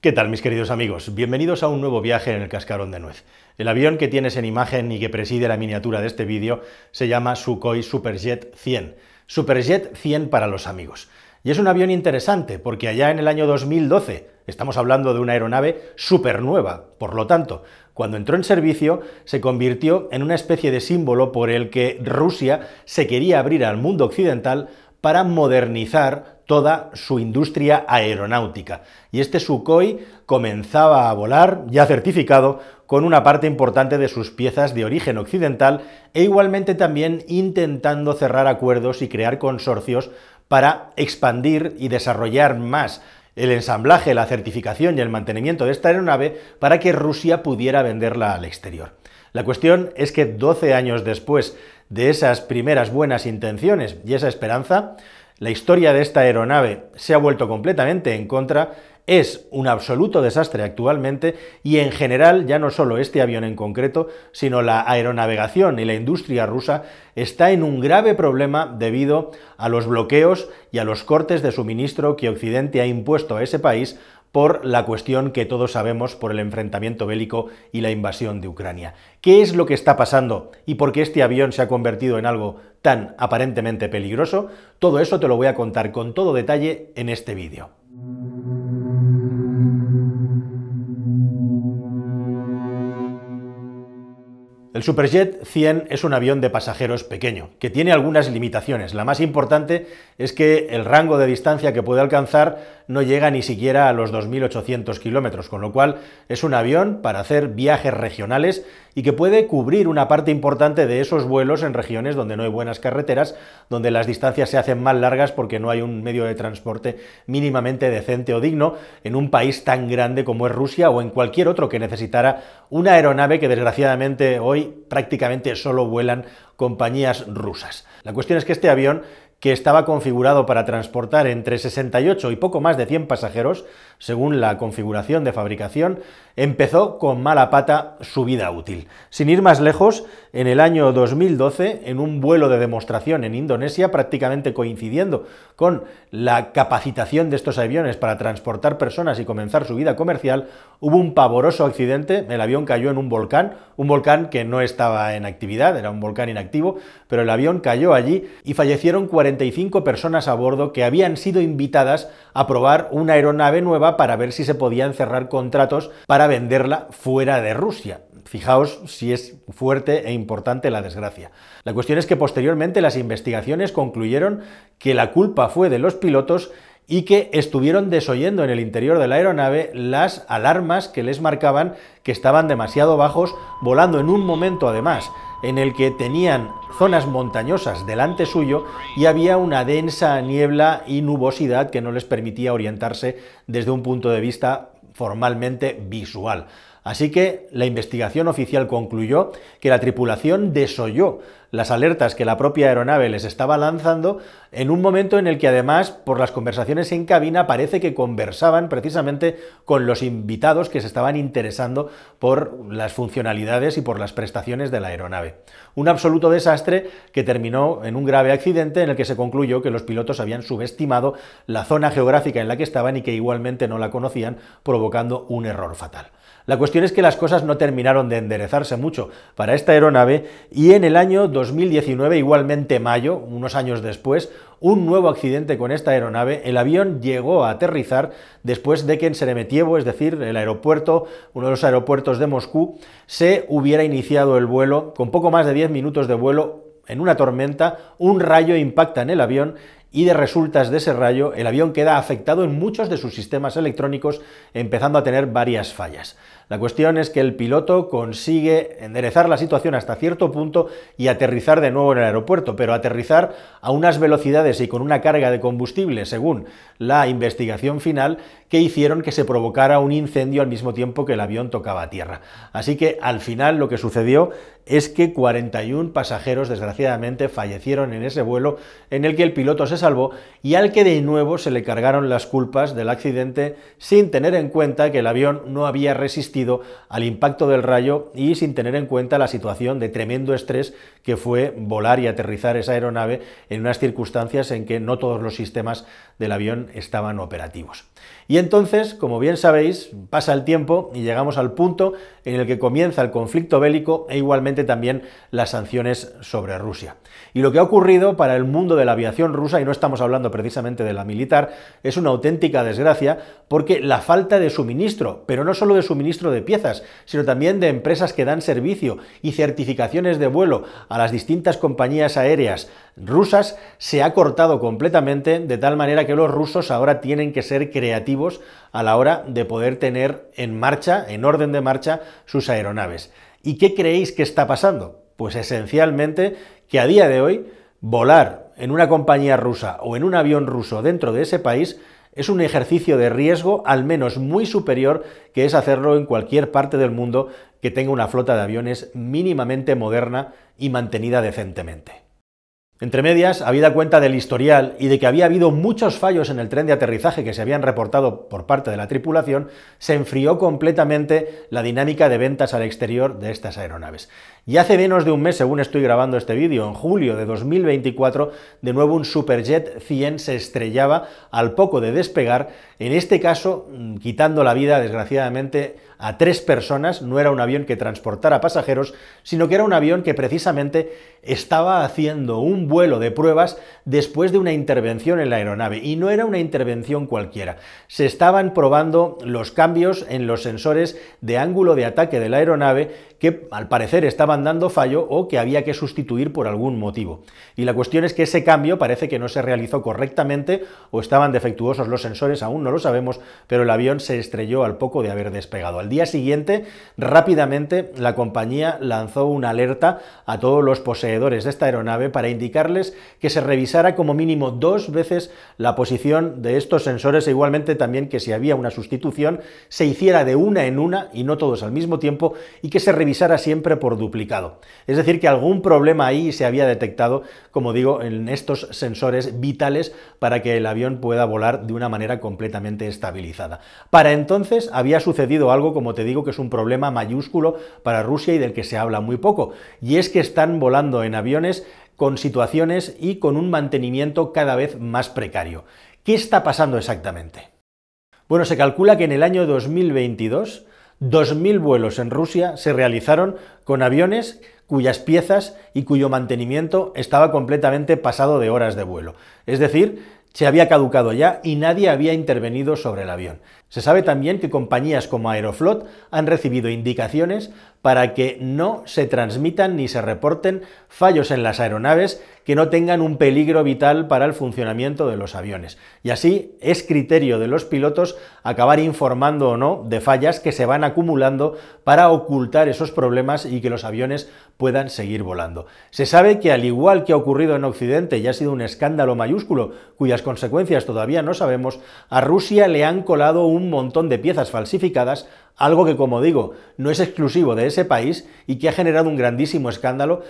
¿Qué tal mis queridos amigos? Bienvenidos a un nuevo viaje en el cascarón de nuez. El avión que tienes en imagen y que preside la miniatura de este vídeo se llama Sukhoi Superjet 100. Superjet 100 para los amigos. Y es un avión interesante porque allá en el año 2012 estamos hablando de una aeronave supernueva, por lo tanto, cuando entró en servicio se convirtió en una especie de símbolo por el que Rusia se quería abrir al mundo occidental para modernizar toda su industria aeronáutica. Y este Sukhoi comenzaba a volar, ya certificado, con una parte importante de sus piezas de origen occidental e igualmente también intentando cerrar acuerdos y crear consorcios para expandir y desarrollar más el ensamblaje, la certificación y el mantenimiento de esta aeronave para que Rusia pudiera venderla al exterior. La cuestión es que 12 años después de esas primeras buenas intenciones y esa esperanza, la historia de esta aeronave se ha vuelto completamente en contra es un absoluto desastre actualmente y en general ya no solo este avión en concreto, sino la aeronavegación y la industria rusa está en un grave problema debido a los bloqueos y a los cortes de suministro que Occidente ha impuesto a ese país por la cuestión que todos sabemos por el enfrentamiento bélico y la invasión de Ucrania. ¿Qué es lo que está pasando y por qué este avión se ha convertido en algo tan aparentemente peligroso? Todo eso te lo voy a contar con todo detalle en este vídeo. El Superjet 100 es un avión de pasajeros pequeño, que tiene algunas limitaciones. La más importante es que el rango de distancia que puede alcanzar no llega ni siquiera a los 2.800 kilómetros, con lo cual es un avión para hacer viajes regionales y que puede cubrir una parte importante de esos vuelos en regiones donde no hay buenas carreteras, donde las distancias se hacen más largas porque no hay un medio de transporte mínimamente decente o digno en un país tan grande como es Rusia o en cualquier otro que necesitara una aeronave que desgraciadamente hoy prácticamente solo vuelan compañías rusas. La cuestión es que este avión que estaba configurado para transportar entre 68 y poco más de 100 pasajeros, según la configuración de fabricación, empezó con mala pata su vida útil. Sin ir más lejos, en el año 2012, en un vuelo de demostración en Indonesia, prácticamente coincidiendo con la capacitación de estos aviones para transportar personas y comenzar su vida comercial, hubo un pavoroso accidente, el avión cayó en un volcán, un volcán que no estaba en actividad, era un volcán inactivo, pero el avión cayó allí y fallecieron 40 45 personas a bordo que habían sido invitadas a probar una aeronave nueva para ver si se podían cerrar contratos para venderla fuera de Rusia. Fijaos si es fuerte e importante la desgracia. La cuestión es que posteriormente las investigaciones concluyeron que la culpa fue de los pilotos y que estuvieron desoyendo en el interior de la aeronave las alarmas que les marcaban que estaban demasiado bajos, volando en un momento además en el que tenían zonas montañosas delante suyo y había una densa niebla y nubosidad que no les permitía orientarse desde un punto de vista formalmente visual. Así que la investigación oficial concluyó que la tripulación desoyó las alertas que la propia aeronave les estaba lanzando en un momento en el que además por las conversaciones en cabina parece que conversaban precisamente con los invitados que se estaban interesando por las funcionalidades y por las prestaciones de la aeronave. Un absoluto desastre que terminó en un grave accidente en el que se concluyó que los pilotos habían subestimado la zona geográfica en la que estaban y que igualmente no la conocían, provocando un error fatal. La cuestión es que las cosas no terminaron de enderezarse mucho para esta aeronave y en el año 2019, igualmente mayo, unos años después, un nuevo accidente con esta aeronave. El avión llegó a aterrizar después de que en Seremetievo, es decir, el aeropuerto, uno de los aeropuertos de Moscú, se hubiera iniciado el vuelo con poco más de 10 minutos de vuelo en una tormenta, un rayo impacta en el avión y de resultas de ese rayo el avión queda afectado en muchos de sus sistemas electrónicos, empezando a tener varias fallas. La cuestión es que el piloto consigue enderezar la situación hasta cierto punto y aterrizar de nuevo en el aeropuerto, pero aterrizar a unas velocidades y con una carga de combustible, según la investigación final, que hicieron que se provocara un incendio al mismo tiempo que el avión tocaba tierra. Así que al final lo que sucedió es que 41 pasajeros desgraciadamente fallecieron en ese vuelo en el que el piloto se salvó y al que de nuevo se le cargaron las culpas del accidente sin tener en cuenta que el avión no había resistido al impacto del rayo y sin tener en cuenta la situación de tremendo estrés que fue volar y aterrizar esa aeronave en unas circunstancias en que no todos los sistemas del avión estaban operativos. Y entonces, como bien sabéis, pasa el tiempo y llegamos al punto en el que comienza el conflicto bélico e igualmente también las sanciones sobre Rusia. Y lo que ha ocurrido para el mundo de la aviación rusa, y no estamos hablando precisamente de la militar, es una auténtica desgracia porque la falta de suministro, pero no solo de suministro de piezas, sino también de empresas que dan servicio y certificaciones de vuelo a las distintas compañías aéreas rusas, se ha cortado completamente, de tal manera que los rusos ahora tienen que ser creativos a la hora de poder tener en marcha, en orden de marcha, sus aeronaves. ¿Y qué creéis que está pasando? Pues esencialmente que a día de hoy volar en una compañía rusa o en un avión ruso dentro de ese país es un ejercicio de riesgo al menos muy superior que es hacerlo en cualquier parte del mundo que tenga una flota de aviones mínimamente moderna y mantenida decentemente. Entre medias, habida cuenta del historial y de que había habido muchos fallos en el tren de aterrizaje que se habían reportado por parte de la tripulación, se enfrió completamente la dinámica de ventas al exterior de estas aeronaves. Y hace menos de un mes, según estoy grabando este vídeo, en julio de 2024, de nuevo un Superjet 100 se estrellaba al poco de despegar, en este caso mm, quitando la vida, desgraciadamente, a tres personas. No era un avión que transportara pasajeros, sino que era un avión que precisamente estaba haciendo un vuelo de pruebas después de una intervención en la aeronave. Y no era una intervención cualquiera. Se estaban probando los cambios en los sensores de ángulo de ataque de la aeronave que al parecer estaban dando fallo o que había que sustituir por algún motivo. Y la cuestión es que ese cambio parece que no se realizó correctamente o estaban defectuosos los sensores, aún no lo sabemos, pero el avión se estrelló al poco de haber despegado. Al día siguiente, rápidamente, la compañía lanzó una alerta a todos los poseedores de esta aeronave para indicarles que se revisara como mínimo dos veces la posición de estos sensores e igualmente también que si había una sustitución se hiciera de una en una y no todos al mismo tiempo y que se avisara siempre por duplicado. Es decir, que algún problema ahí se había detectado, como digo, en estos sensores vitales para que el avión pueda volar de una manera completamente estabilizada. Para entonces había sucedido algo, como te digo, que es un problema mayúsculo para Rusia y del que se habla muy poco, y es que están volando en aviones con situaciones y con un mantenimiento cada vez más precario. ¿Qué está pasando exactamente? Bueno, se calcula que en el año 2022 2.000 vuelos en Rusia se realizaron con aviones cuyas piezas y cuyo mantenimiento estaba completamente pasado de horas de vuelo. Es decir, se había caducado ya y nadie había intervenido sobre el avión. Se sabe también que compañías como Aeroflot han recibido indicaciones para que no se transmitan ni se reporten fallos en las aeronaves que no tengan un peligro vital para el funcionamiento de los aviones. Y así es criterio de los pilotos acabar informando o no de fallas que se van acumulando para ocultar esos problemas y que los aviones puedan seguir volando. Se sabe que al igual que ha ocurrido en Occidente y ha sido un escándalo mayúsculo cuyas consecuencias todavía no sabemos, a Rusia le han colado un montón de piezas falsificadas algo que, como digo, no es exclusivo de ese país y que ha generado un grandísimo escándalo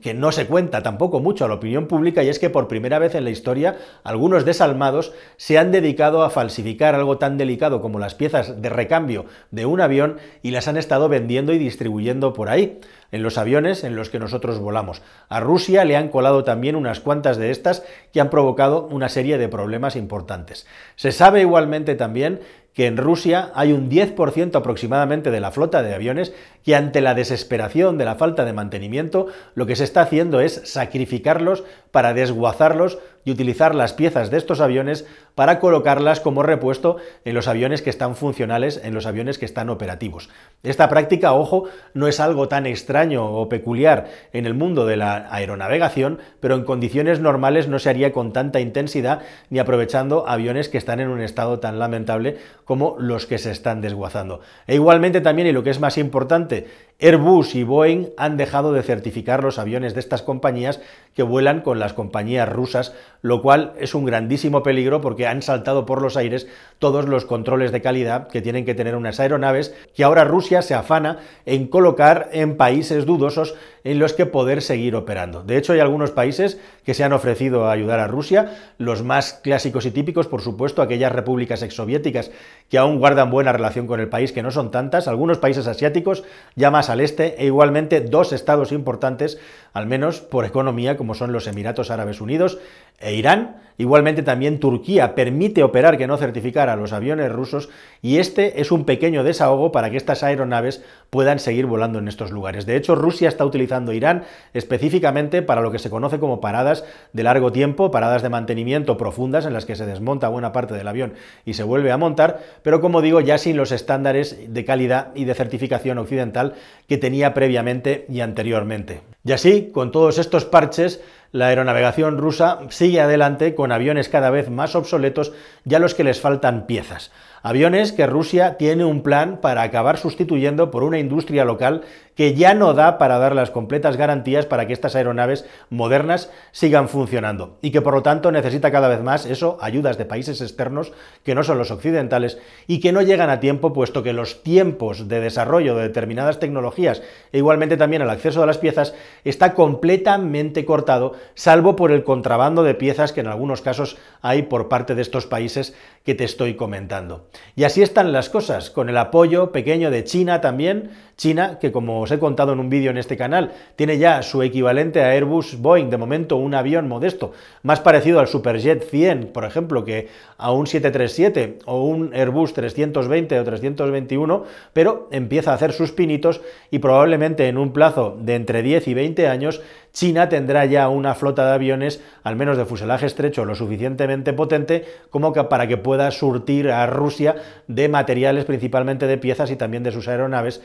que no se cuenta tampoco mucho a la opinión pública y es que por primera vez en la historia algunos desalmados se han dedicado a falsificar algo tan delicado como las piezas de recambio de un avión y las han estado vendiendo y distribuyendo por ahí, en los aviones en los que nosotros volamos. A Rusia le han colado también unas cuantas de estas que han provocado una serie de problemas importantes. Se sabe igualmente también que en Rusia hay un 10% aproximadamente de la flota de aviones que ante la desesperación de la falta de mantenimiento lo que se está haciendo es sacrificarlos para desguazarlos y utilizar las piezas de estos aviones para colocarlas como repuesto en los aviones que están funcionales, en los aviones que están operativos. Esta práctica, ojo, no es algo tan extraño o peculiar en el mundo de la aeronavegación, pero en condiciones normales no se haría con tanta intensidad ni aprovechando aviones que están en un estado tan lamentable como los que se están desguazando. E igualmente también, y lo que es más importante, Airbus y Boeing han dejado de certificar los aviones de estas compañías que vuelan con las compañías rusas, lo cual es un grandísimo peligro porque han saltado por los aires todos los controles de calidad que tienen que tener unas aeronaves que ahora Rusia se afana en colocar en países dudosos en los que poder seguir operando. De hecho, hay algunos países que se han ofrecido a ayudar a Rusia, los más clásicos y típicos, por supuesto, aquellas repúblicas exsoviéticas que aún guardan buena relación con el país, que no son tantas, algunos países asiáticos, ya más al este, e igualmente dos estados importantes, al menos por economía, como son los Emiratos Árabes Unidos e Irán. Igualmente también Turquía permite operar que no certificar a los aviones rusos y este es un pequeño desahogo para que estas aeronaves puedan seguir volando en estos lugares. De hecho, Rusia está utilizando Irán específicamente para lo que se conoce como paradas de largo tiempo, paradas de mantenimiento profundas en las que se desmonta buena parte del avión y se vuelve a montar, pero como digo, ya sin los estándares de calidad y de certificación occidental que tenía previamente y anteriormente. Y así, con todos estos parches, la aeronavegación rusa sigue adelante con aviones cada vez más obsoletos ya los que les faltan piezas. Aviones que Rusia tiene un plan para acabar sustituyendo por una industria local que ya no da para dar las completas garantías para que estas aeronaves modernas sigan funcionando y que por lo tanto necesita cada vez más eso, ayudas de países externos que no son los occidentales y que no llegan a tiempo puesto que los tiempos de desarrollo de determinadas tecnologías e igualmente también el acceso a las piezas está completamente cortado salvo por el contrabando de piezas que en algunos casos hay por parte de estos países que te estoy comentando. Y así están las cosas, con el apoyo pequeño de China también, China que como os he contado en un vídeo en este canal, tiene ya su equivalente a Airbus Boeing, de momento un avión modesto, más parecido al Superjet 100, por ejemplo, que a un 737 o un Airbus 320 o 321, pero empieza a hacer sus pinitos y probablemente en un plazo de entre 10 y 20 años China tendrá ya una flota de aviones, al menos de fuselaje estrecho, lo suficientemente potente como para que pueda surtir a Rusia de materiales, principalmente de piezas y también de sus aeronaves,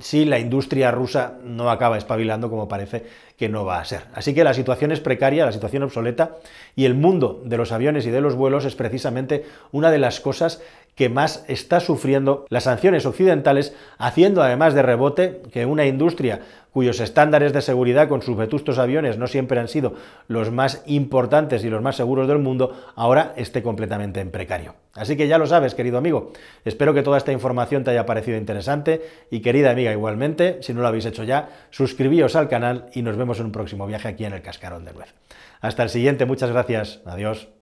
si la industria rusa no acaba espabilando como parece que no va a ser. Así que la situación es precaria, la situación obsoleta, y el mundo de los aviones y de los vuelos es precisamente una de las cosas que más está sufriendo las sanciones occidentales, haciendo además de rebote que una industria cuyos estándares de seguridad con sus vetustos aviones no siempre han sido los más importantes y los más seguros del mundo, ahora esté completamente en precario. Así que ya lo sabes, querido amigo. Espero que toda esta información te haya parecido interesante y querida amiga igualmente, si no lo habéis hecho ya, suscribíos al canal y nos vemos en un próximo viaje aquí en el Cascarón de Nuez. Hasta el siguiente, muchas gracias, adiós.